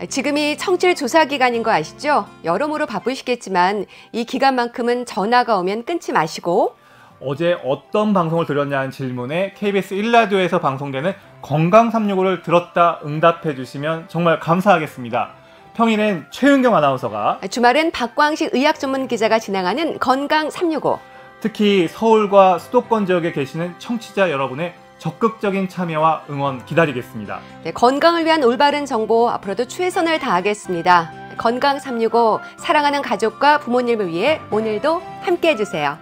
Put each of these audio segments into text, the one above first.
아, 지금이 청취율 조사 기간인 거 아시죠? 여러모로 바쁘시겠지만 이 기간만큼은 전화가 오면 끊지 마시고 어제 어떤 방송을 들었냐는 질문에 KBS 1라디오에서 방송되는 건강 365를 들었다 응답해 주시면 정말 감사하겠습니다. 평일엔 최은경 아나운서가 아, 주말엔 박광식 의학 전문 기자가 진행하는 건강 365 특히 서울과 수도권 지역에 계시는 청취자 여러분의 적극적인 참여와 응원 기다리겠습니다. 네, 건강을 위한 올바른 정보 앞으로도 최선을 다하겠습니다. 건강 365 사랑하는 가족과 부모님을 위해 오늘도 함께 해주세요.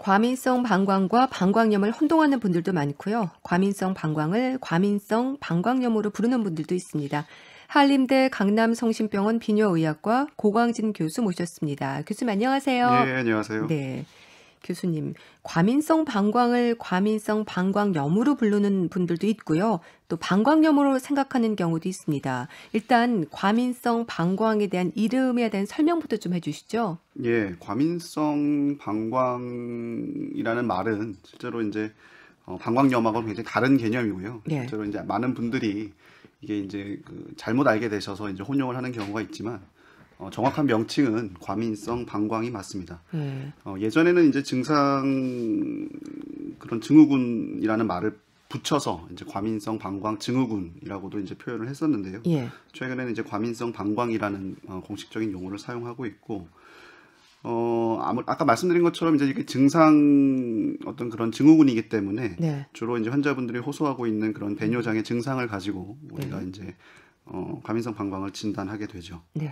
과민성 방광과 방광염을 혼동하는 분들도 많고요. 과민성 방광을 과민성 방광염으로 부르는 분들도 있습니다. 한림대 강남성심병원 비뇨의학과 고광진 교수 모셨습니다. 교수님 안녕하세요. 네, 안녕하세요. 네. 교수님, 과민성 방광을 과민성 방광염으로 부르는 분들도 있고요. 또 방광염으로 생각하는 경우도 있습니다. 일단 과민성 방광에 대한 이름에 대한 설명부터 좀 해주시죠. 예, 과민성 방광이라는 말은 실제로 이제 어, 방광염하고는 굉장히 다른 개념이고요. 예. 실제로 이제 많은 분들이 이게 이제 그 잘못 알게 되셔서 이제 혼용을 하는 경우가 있지만 어, 정확한 명칭은 과민성 방광이 맞습니다. 네. 어, 예전에는 이제 증상 그런 증후군이라는 말을 붙여서 이제 과민성 방광 증후군이라고도 이제 표현을 했었는데요. 예. 최근에는 이제 과민성 방광이라는 어, 공식적인 용어를 사용하고 있고 어 아무, 아까 말씀드린 것처럼 이제 이게 증상 어떤 그런 증후군이기 때문에 네. 주로 이제 환자분들이 호소하고 있는 그런 배뇨 장애 증상을 가지고 네. 우리가 네. 이제 어, 과민성 방광을 진단하게 되죠. 네.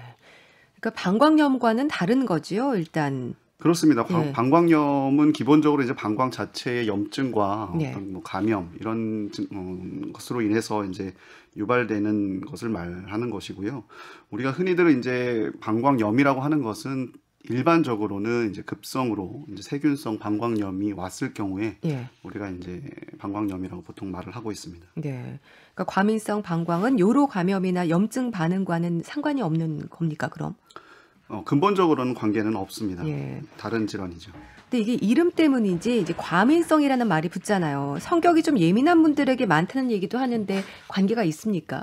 그러니까 방광염과는 다른 거지요, 일단. 그렇습니다. 예. 방광염은 기본적으로 이제 방광 자체의 염증과 네. 어떤 뭐 감염 이런 어, 것으로 인해서 이제 유발되는 것을 말하는 것이고요. 우리가 흔히들 이제 방광염이라고 하는 것은 일반적으로는 이제 급성으로 이제 세균성 방광염이 왔을 경우에 예. 우리가 이제 방광염이라고 보통 말을 하고 있습니다. 네. 그러니까 과민성 방광은 요로 감염이나 염증 반응과는 상관이 없는 겁니까, 그럼? 어, 근본적으로는 관계는 없습니다. 예. 다른 질환이죠. 근데 이게 이름 때문인지 이제 과민성이라는 말이 붙잖아요. 성격이 좀 예민한 분들에게 많다는 얘기도 하는데 관계가 있습니까?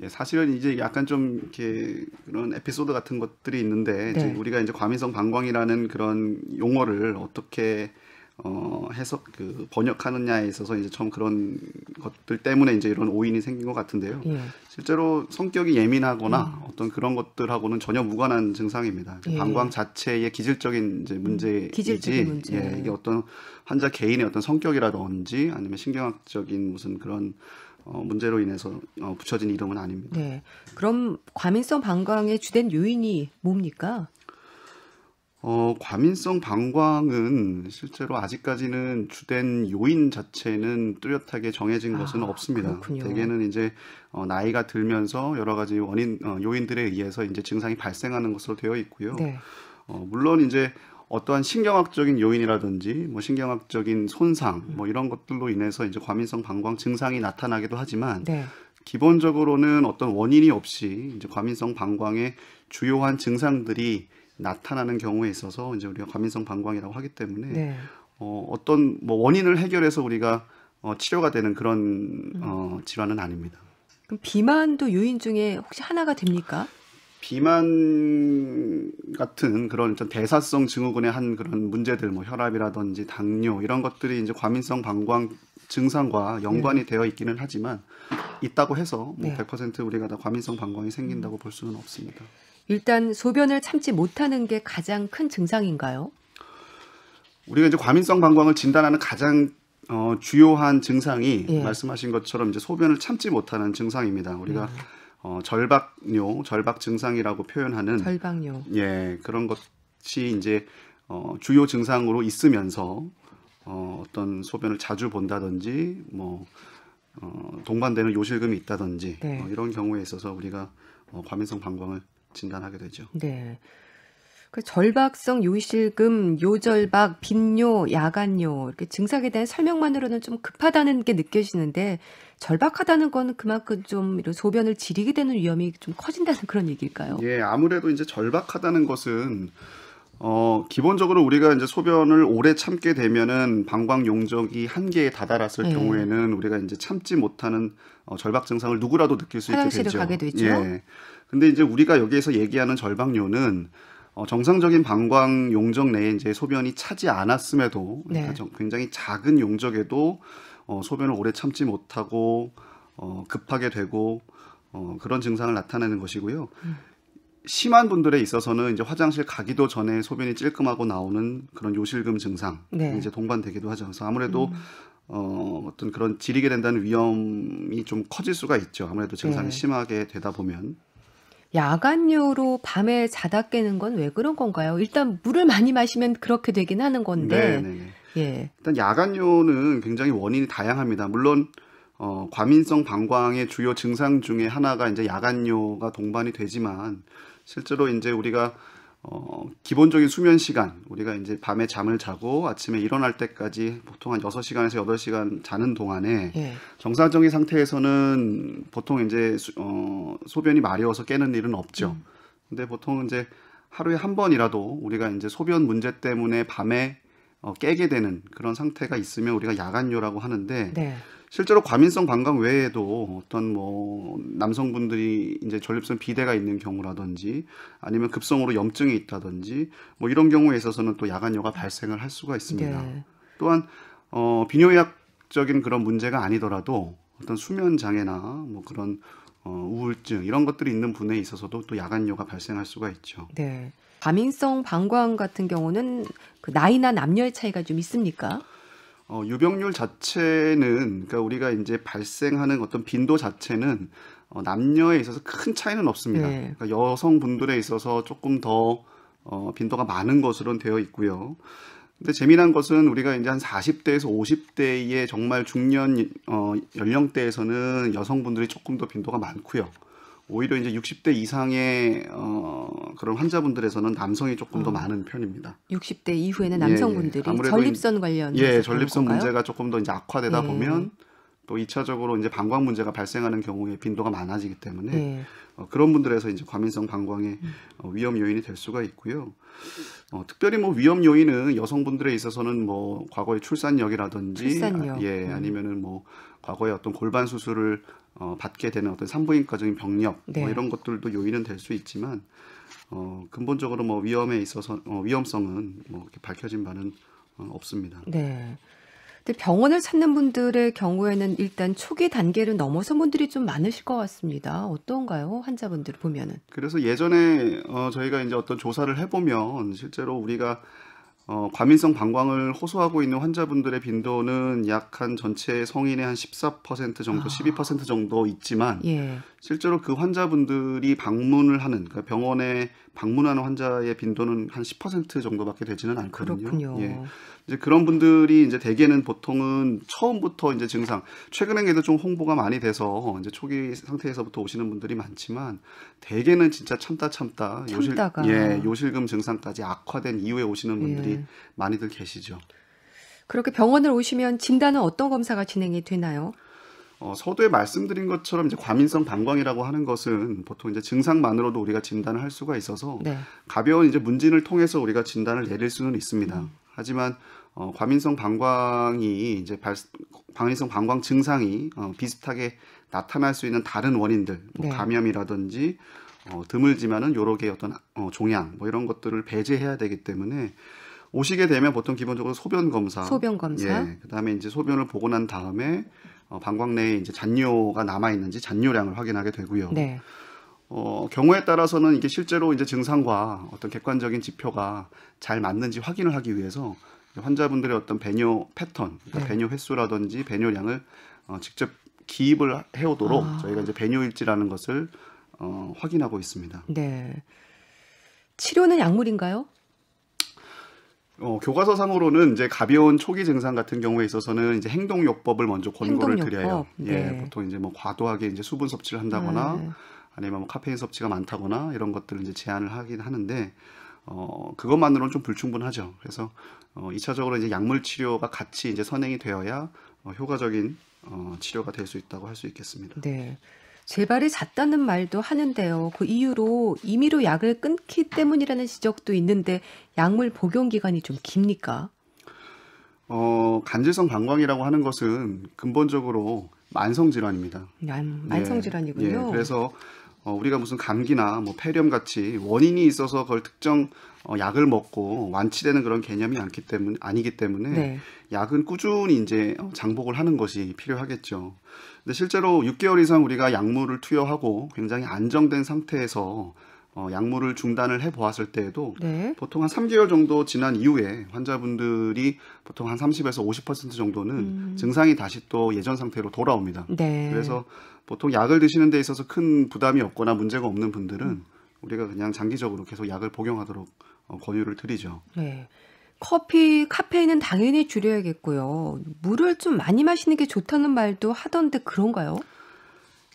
예, 사실은 이제 약간 좀 이렇게 그런 에피소드 같은 것들이 있는데 네. 이제 우리가 이제 과민성 방광이라는 그런 용어를 어떻게 어, 해석 그 번역하느냐에 있어서 이제 처음 그런 것들 때문에 이제 이런 오인이 생긴 것 같은데요. 예. 실제로 성격이 예민하거나 음. 어떤 그런 것들하고는 전혀 무관한 증상입니다. 그러니까 예. 방광 자체의 기질적인 이제 음, 문제이지, 기 예, 문제. 예, 이게 어떤 환자 개인의 어떤 성격이라든지 아니면 신경학적인 무슨 그런 어, 문제로 인해서 어, 붙여진 이름은 아닙니다. 네. 그럼 과민성 방광의 주된 요인이 뭡니까? 어, 과민성 방광은 실제로 아직까지는 주된 요인 자체는 뚜렷하게 정해진 것은 아, 없습니다. 그렇군요. 대개는 이제 어, 나이가 들면서 여러 가지 원인 어, 요인들에 의해서 이제 증상이 발생하는 것으로 되어 있고요. 네. 어, 물론 이제 어떠한 신경학적인 요인이라든지 뭐 신경학적인 손상 음. 뭐 이런 것들로 인해서 이제 과민성 방광 증상이 나타나기도 하지만 네. 기본적으로는 어떤 원인이 없이 이제 과민성 방광의 주요한 증상들이 나타나는 경우에 있어서 이제 우리가 과민성 방광이라고 하기 때문에 네. 어, 어떤 뭐 원인을 해결해서 우리가 어, 치료가 되는 그런 음. 어, 질환은 아닙니다. 그럼 비만도 요인 중에 혹시 하나가 됩니까? 비만 같은 그런 좀 대사성 증후군의 한 그런 문제들 뭐 혈압이라든지 당뇨 이런 것들이 이제 과민성 방광 증상과 연관이 네. 되어 있기는 하지만 있다고 해서 뭐 네. 100% 우리가 다 과민성 방광이 생긴다고 볼 수는 없습니다. 일단 소변을 참지 못하는 게 가장 큰 증상인가요? 우리가 이제 과민성 방광을 진단하는 가장 어, 주요한 증상이 예. 말씀하신 것처럼 이제 소변을 참지 못하는 증상입니다. 우리가 음. 어, 절박뇨, 절박 증상이라고 표현하는 절박뇨. 예, 그런 것이 이제 어, 주요 증상으로 있으면서 어, 어떤 소변을 자주 본다든지 뭐 어, 동반되는 요실금이 있다든지 뭐 네. 어, 이런 경우에 있어서 우리가 어, 과민성 방광을 진단하게 되죠. 네. 그 절박성 요실금, 요절박, 빈뇨, 야간뇨 이렇게 증상에 대한 설명만으로는 좀 급하다는 게 느껴지는데 절박하다는 건 그만큼 좀 이런 소변을 지리게 되는 위험이 좀 커진다는 그런 얘기일까요? 예, 아무래도 이제 절박하다는 것은 어, 기본적으로 우리가 이제 소변을 오래 참게 되면은 방광 용적이 한계에 다다랐을 예. 경우에는 우리가 이제 참지 못하는 어, 절박 증상을 누구라도 느낄 수 있게 되죠. 가게 되죠. 예. 근데 이제 우리가 여기에서 얘기하는 절박뇨는 어, 정상적인 방광 용적 내에 이제 소변이 차지 않았음에도 그러니까 네. 굉장히 작은 용적에도 어, 소변을 오래 참지 못하고 어, 급하게 되고 어, 그런 증상을 나타내는 것이고요. 음. 심한 분들에 있어서는 이제 화장실 가기도 전에 소변이 찔끔하고 나오는 그런 요실금 증상 네. 이제 동반되기도 하죠. 그래서 아무래도 음. 어, 어떤 그런 지리게 된다는 위험이 좀 커질 수가 있죠. 아무래도 증상이 네. 심하게 되다 보면. 야간류로 밤에 자다 깨는 건 왜 그런 건가요? 일단 물을 많이 마시면 그렇게 되긴 하는 건데. 네네네. 예. 일단 야간요는 굉장히 원인이 다양합니다. 물론 어, 과민성 방광의 주요 증상 중에 하나가 이제 야간요가 동반이 되지만 실제로 이제 우리가 어, 기본적인 수면 시간 우리가 이제 밤에 잠을 자고 아침에 일어날 때까지 보통 한 6시간에서 8시간 자는 동안에 예. 정상적인 상태에서는 보통 이제 수, 어, 소변이 마려워서 깨는 일은 없죠. 음. 근데 보통 이제 하루에 한 번이라도 우리가 이제 소변 문제 때문에 밤에 어, 깨게 되는 그런 상태가 있으면 우리가 야간요라고 하는데 네. 실제로 과민성 방광 외에도 어떤 뭐 남성분들이 이제 전립선 비대가 있는 경우라든지 아니면 급성으로 염증이 있다든지 뭐 이런 경우에 있어서는 또야간뇨가 발생을 할 수가 있습니다. 네. 또한 어 비뇨의학적인 그런 문제가 아니더라도 어떤 수면 장애나 뭐 그런 어, 우울증 이런 것들이 있는 분에 있어서도 또 야간뇨가 발생할 수가 있죠. 네. 과민성 방광 같은 경우는 그 나이나 남녀의 차이가 좀 있습니까? 어, 유병률 자체는 그러니까 우리가 이제 발생하는 어떤 빈도 자체는 어, 남녀에 있어서 큰 차이는 없습니다. 네. 그러니까 여성분들에 있어서 조금 더 어, 빈도가 많은 것으로 되어 있고요. 근데 재미난 것은 우리가 이제 한 40대에서 50대의 정말 중년 어, 연령대에서는 여성분들이 조금 더 빈도가 많고요. 오히려 이제 60대 이상의 어, 그런 환자분들에서는 남성이 조금 어. 더 많은 편입니다. 60대 이후에는 남성분들이 예, 예. 전립선 관련 예 전립선 문제가 조금 더 이제 악화되다 예. 보면 또 이차적으로 이제 방광 문제가 발생하는 경우에 빈도가 많아지기 때문에 예. 어, 그런 분들에서 이제 과민성 방광의 음. 어, 위험 요인이 될 수가 있고요. 어, 특별히 뭐 위험 요인은 여성분들에 있어서는 뭐 과거의 출산력이라든지 출산력. 아, 예 음. 아니면은 뭐 과거에 어떤 골반 수술을 어, 받게 되는 어떤 산부인과적인 병력 뭐 네. 뭐 이런 것들도 요인은 될 수 있지만 어, 근본적으로 뭐 위험에 있어서 어, 위험성은 뭐 이렇게 밝혀진 바는 어, 없습니다. 네. 근데 병원을 찾는 분들의 경우에는 일단 초기 단계를 넘어선 분들이 좀 많으실 것 같습니다. 어떤가요? 환자분들 보면은. 그래서 예전에 어, 저희가 이제 어떤 조사를 해보면 실제로 우리가 어, 과민성 방광을 호소하고 있는 환자분들의 빈도는 약한 전체 성인의 한 14% 정도, 아. 12% 정도 있지만 예. 실제로 그 환자분들이 방문을 하는 그러니까 병원에 방문하는 환자의 빈도는 한 10% 정도밖에 되지는 않거든요. 그렇군요. 예. 이제 그런 분들이 이제 대개는 보통은 처음부터 이제 증상 최근에 그래도 좀 홍보가 많이 돼서 이제 초기 상태에서부터 오시는 분들이 많지만 대개는 진짜 참다 참다 요실 예, 요실금 증상까지 악화된 이후에 오시는 분들이 예. 많이들 계시죠. 그렇게 병원을 오시면 진단은 어떤 검사가 진행이 되나요? 어, 서두에 말씀드린 것처럼 이제 과민성 방광이라고 하는 것은 보통 이제 증상만으로도 우리가 진단을 할 수가 있어서 네. 가벼운 이제 문진을 통해서 우리가 진단을 내릴 수는 있습니다. 음. 하지만 어, 과민성 방광이 이제 발, 과민성 방광 증상이 어, 비슷하게 나타날 수 있는 다른 원인들, 뭐 네. 감염이라든지 어, 드물지만은 여러 개의 어떤 어, 종양 뭐 이런 것들을 배제해야 되기 때문에 오시게 되면 보통 기본적으로 소변 검사, 소변 검사, 예, 그다음에 이제 소변을 보고 난 다음에 어, 방광 내에 이제 잔뇨가 남아 있는지 잔뇨량을 확인하게 되고요. 네. 어, 경우에 따라서는 이게 실제로 이제 증상과 어떤 객관적인 지표가 잘 맞는지 확인을 하기 위해서 환자분들의 어떤 배뇨 패턴, 그러니까 네. 배뇨 횟수라든지 배뇨량을 어, 직접 기입을 해오도록 아. 저희가 이제 배뇨일지라는 것을 어, 확인하고 있습니다. 네. 치료는 약물인가요? 어, 교과서상으로는 이제 가벼운 초기 증상 같은 경우에 있어서는 이제 행동요법을 먼저 권고를 행동요법. 드려요. 예, 네. 예, 보통 이제 뭐 과도하게 이제 수분 섭취를 한다거나 네. 아니면 뭐 카페인 섭취가 많다거나 이런 것들을 이제 제한을 하긴 하는데 어, 그것만으로는 좀 불충분하죠. 그래서 어, 2차적으로 이제 약물 치료가 같이 이제 선행이 되어야 어, 효과적인 어, 치료가 될 수 있다고 할 수 있겠습니다. 네. 재발이 잦다는 말도 하는데요. 그 이유로 임의로 약을 끊기 때문이라는 지적도 있는데 약물 복용 기간이 좀 깁니까? 어, 간질성 방광이라고 하는 것은 근본적으로 만성 질환입니다. 만성 예, 질환이군요. 예, 예. 그래서 어, 우리가 무슨 감기나 뭐 폐렴 같이 원인이 있어서 그걸 특정 어, 약을 먹고 완치되는 그런 개념이 않기 때문 아니기 때문에 네. 약은 꾸준히 이제 어, 장복을 하는 것이 필요하겠죠. 근데 실제로 6개월 이상 우리가 약물을 투여하고 굉장히 안정된 상태에서 어, 약물을 중단을 해 보았을 때에도 네. 보통 한 3개월 정도 지난 이후에 환자분들이 보통 한 30에서 50% 정도는 음. 증상이 다시 또 예전 상태로 돌아옵니다. 네. 그래서 보통 약을 드시는 데 있어서 큰 부담이 없거나 문제가 없는 분들은 음. 우리가 그냥 장기적으로 계속 약을 복용하도록 어, 권유를 드리죠. 네. 커피, 카페인은 당연히 줄여야겠고요. 물을 좀 많이 마시는 게 좋다는 말도 하던데 그런가요?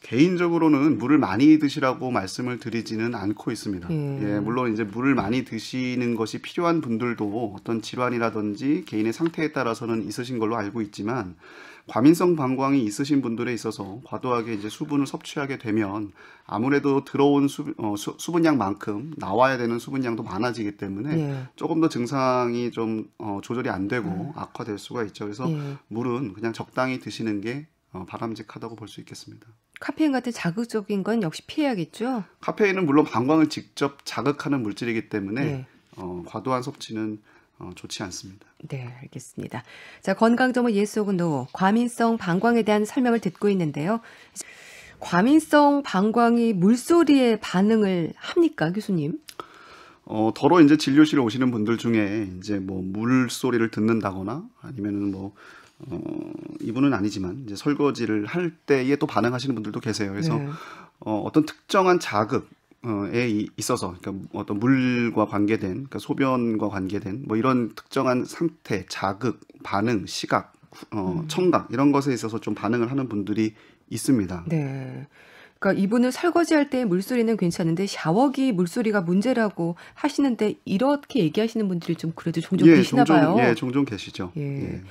개인적으로는 물을 많이 드시라고 말씀을 드리지는 않고 있습니다. 예. 예. 물론 이제 물을 많이 드시는 것이 필요한 분들도 어떤 질환이라든지 개인의 상태에 따라서는 있으신 걸로 알고 있지만 과민성 방광이 있으신 분들에 있어서 과도하게 이제 수분을 섭취하게 되면 아무래도 들어온 수, 어, 수, 분량만큼 나와야 되는 수분량도 많아지기 때문에 예. 조금 더 증상이 좀 어, 조절이 안 되고 음. 악화될 수가 있죠. 그래서 예. 물은 그냥 적당히 드시는 게 어, 바람직하다고 볼 수 있겠습니다. 카페인 같은 자극적인 건 역시 피해야겠죠. 카페인은 물론 방광을 직접 자극하는 물질이기 때문에 네. 어, 과도한 섭취는 어, 좋지 않습니다. 네, 알겠습니다. 자, 건강정보 예스 은노 과민성 방광에 대한 설명을 듣고 있는데요. 과민성 방광이 물소리에 반응을 합니까, 교수님? 어, 더러 이제 진료실 에 오시는 분들 중에 이제 뭐 물소리를 듣는다거나 아니면은 뭐 어, 이분은 아니지만 이제 설거지를 할 때에 또 반응하시는 분들도 계세요. 그래서 네. 어, 어떤 특정한 자극 어, 에 있어서 그러니까 어떤 물과 관계된 그러니까 소변과 관계된 뭐 이런 특정한 상태 자극 반응 시각 어, 음. 청각 이런 것에 있어서 좀 반응을 하는 분들이 있습니다. 네. 그러니까 이분은 설거지할 때 물소리는 괜찮은데 샤워기 물소리가 문제라고 하시는데 이렇게 얘기하시는 분들이 좀 그래도 종종 예, 계시나 종종, 봐요. 예, 종종 계시죠. 예. 예.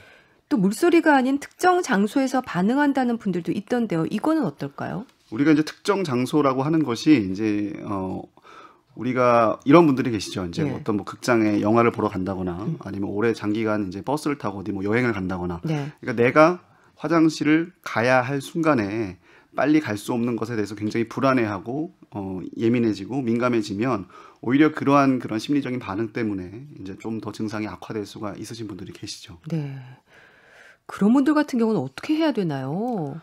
또 물소리가 아닌 특정 장소에서 반응한다는 분들도 있던데요. 이거는 어떨까요? 우리가 이제 특정 장소라고 하는 것이 이제 어 우리가 이런 분들이 계시죠. 이제 네. 어떤 뭐 극장에 영화를 보러 간다거나 음. 아니면 오래 장기간 이제 버스를 타고 어디 뭐 여행을 간다거나. 네. 그러니까 내가 화장실을 가야 할 순간에 빨리 갈 수 없는 것에 대해서 굉장히 불안해하고 어, 예민해지고 민감해지면 오히려 그러한 그런 심리적인 반응 때문에 이제 좀 더 증상이 악화될 수가 있으신 분들이 계시죠. 네. 그런 분들 같은 경우는 어떻게 해야 되나요?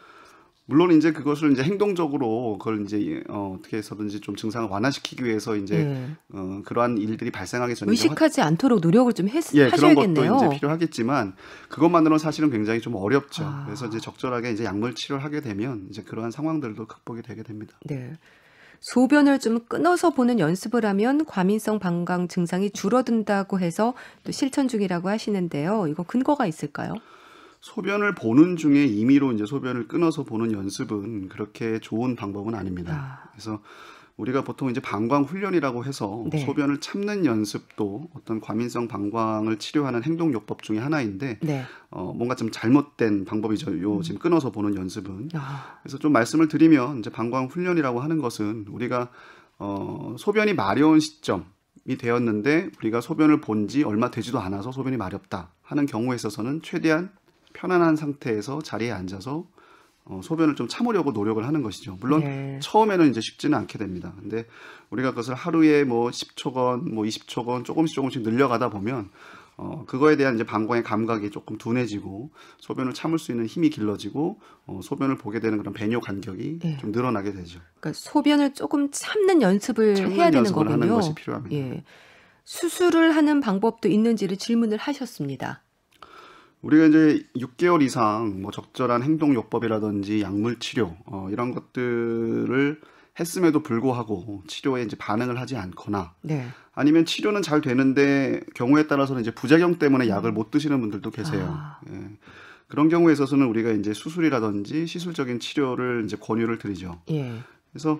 물론 이제 그것을 이제 행동적으로 그걸 이제 어, 어떻게 해서든지 좀 증상을 완화시키기 위해서 이제 네. 어, 그러한 일들이 발생하기 전에 의식하지 화... 않도록 노력을 좀 했, 예, 하셔야겠네요. 그런 것도 이제 필요하겠지만 그것만으로는 사실은 굉장히 좀 어렵죠. 아. 그래서 이제 적절하게 이제 약물 치료를 하게 되면 이제 그러한 상황들도 극복이 되게 됩니다. 네. 소변을 좀 끊어서 보는 연습을 하면 과민성 방광 증상이 줄어든다고 해서 또 실천 중이라고 하시는데요. 이거 근거가 있을까요? 소변을 보는 중에 임의로 이제 소변을 끊어서 보는 연습은 그렇게 좋은 방법은 아닙니다. 아. 그래서 우리가 보통 이제 방광 훈련이라고 해서 네. 소변을 참는 연습도 어떤 과민성 방광을 치료하는 행동요법 중의 하나인데 네. 어, 뭔가 좀 잘못된 방법이죠. 요 음. 지금 끊어서 보는 연습은 아. 그래서 좀 말씀을 드리면 이제 방광 훈련이라고 하는 것은 우리가 어, 소변이 마려운 시점 이 되었는데 우리가 소변을 본 지 얼마 되지도 않아서 소변이 마렵다 하는 경우에 있어서는 최대한 편안한 상태에서 자리에 앉아서 어, 소변을 좀 참으려고 노력을 하는 것이죠. 물론 네. 처음에는 이제 쉽지는 않게 됩니다. 근데 우리가 그것을 하루에 뭐 10초건 뭐 20초건 조금씩 조금씩 늘려가다 보면 어, 그거에 대한 이제 방광의 감각이 조금 둔해지고 소변을 참을 수 있는 힘이 길러지고 어, 소변을 보게 되는 그런 배뇨 간격이 네. 좀 늘어나게 되죠. 그러니까 소변을 조금 참는 연습을 참는 해야 되는 거군요. 하는 것이 필요합니다. 예. 수술을 하는 방법도 있는지를 질문을 하셨습니다. 우리가 이제 6개월 이상 뭐 적절한 행동요법이라든지 약물치료 어, 이런 것들을 했음에도 불구하고 치료에 이제 반응을 하지 않거나 네. 아니면 치료는 잘 되는데 경우에 따라서는 이제 부작용 때문에 약을 음. 못 드시는 분들도 계세요. 아. 예. 그런 경우에 있어서는 우리가 이제 수술이라든지 시술적인 치료를 이제 권유를 드리죠. 예. 그래서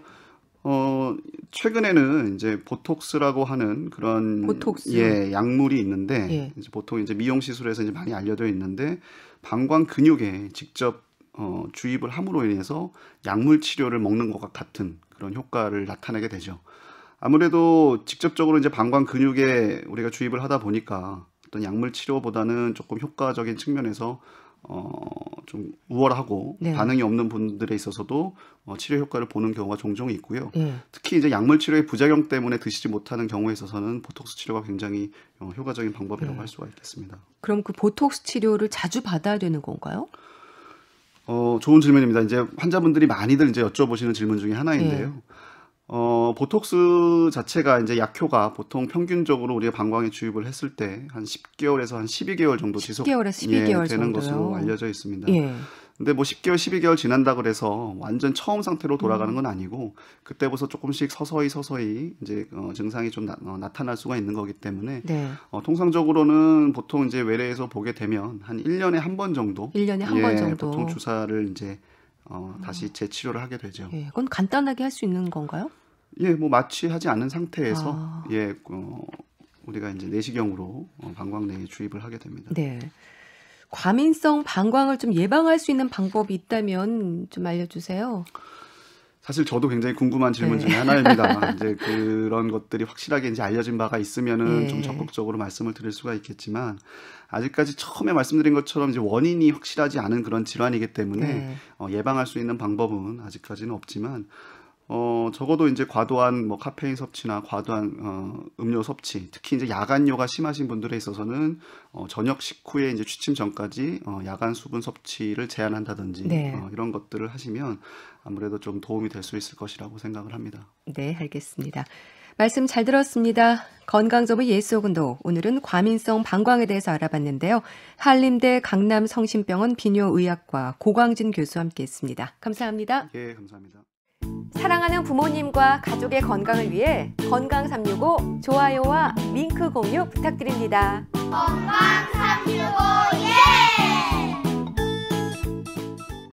어, 최근에는 이제 보톡스라고 하는 그런 보톡스. 예, 약물이 있는데 예. 이제 보통 이제 미용 시술에서 이제 많이 알려져 있는데 방광 근육에 직접 어, 주입을 함으로 인해서 약물 치료를 먹는 것과 같은 그런 효과를 나타내게 되죠. 아무래도 직접적으로 이제 방광 근육에 우리가 주입을 하다 보니까 어떤 약물 치료보다는 조금 효과적인 측면에서 어좀 우월하고 네. 반응이 없는 분들에 있어서도 어, 치료 효과를 보는 경우가 종종 있고요. 네. 특히 이제 약물 치료의 부작용 때문에 드시지 못하는 경우에 있어서는 보톡스 치료가 굉장히 어, 효과적인 방법이라고 네. 할 수가 있겠습니다. 그럼 그 보톡스 치료를 자주 받아야 되는 건가요? 어 좋은 질문입니다. 이제 환자분들이 많이들 이제 여쭤보시는 질문 중에 하나인데요. 네. 어, 보톡스 자체가 이제 약효가 보통 평균적으로 우리가 방광에 주입을 했을 때 한 10개월에서 한 12개월 정도 지속 1 2개월 예, 되는 정도요? 것으로 알려져 있습니다. 예. 근데 뭐 10개월, 12개월 지난다 그래서 완전 처음 상태로 돌아가는 음. 건 아니고 그때부터 조금씩 서서히 서서히 이제 어, 증상이 좀 나, 어, 타날 수가 있는 거기 때문에 네. 어, 통상적으로는 보통 이제 외래에서 보게 되면 한 1년에 한 번 정도 1년에 한번 예, 정도 보통 주사를 이제 어, 아. 다시 재치료를 하게 되죠. 예, 그건 간단하게 할 수 있는 건가요? 예, 뭐 마취하지 않은 상태에서 아. 예, 어, 우리가 이제 내시경으로 어, 방광내에 주입을 하게 됩니다. 네. 과민성 방광을 좀 예방할 수 있는 방법이 있다면 좀 알려주세요. 사실 저도 굉장히 궁금한 질문 중에 네. 하나입니다. 이제 그런 것들이 확실하게 이제 알려진 바가 있으면은 네. 좀 적극적으로 말씀을 드릴 수가 있겠지만 아직까지 처음에 말씀드린 것처럼 이제 원인이 확실하지 않은 그런 질환이기 때문에 네. 어, 예방할 수 있는 방법은 아직까지는 없지만 어, 적어도 이제 과도한 뭐 카페인 섭취나 과도한 어, 음료 섭취, 특히 이제 야간요가 심하신 분들에 있어서는 어, 저녁 식후에 이제 취침 전까지 어, 야간 수분 섭취를 제한한다든지 네. 어, 이런 것들을 하시면 아무래도 좀 도움이 될 수 있을 것이라고 생각을 합니다. 네, 알겠습니다. 말씀 잘 들었습니다. 건강점의 예수군도 오늘은 과민성 방광에 대해서 알아봤는데요. 한림대 강남 성심병원 비뇨의학과 고광진 교수와 함께했습니다. 감사합니다. 예, 감사합니다. 사랑하는 부모님과 가족의 건강을 위해 건강 365 좋아요와 링크 공유 부탁드립니다. 건강 365 예!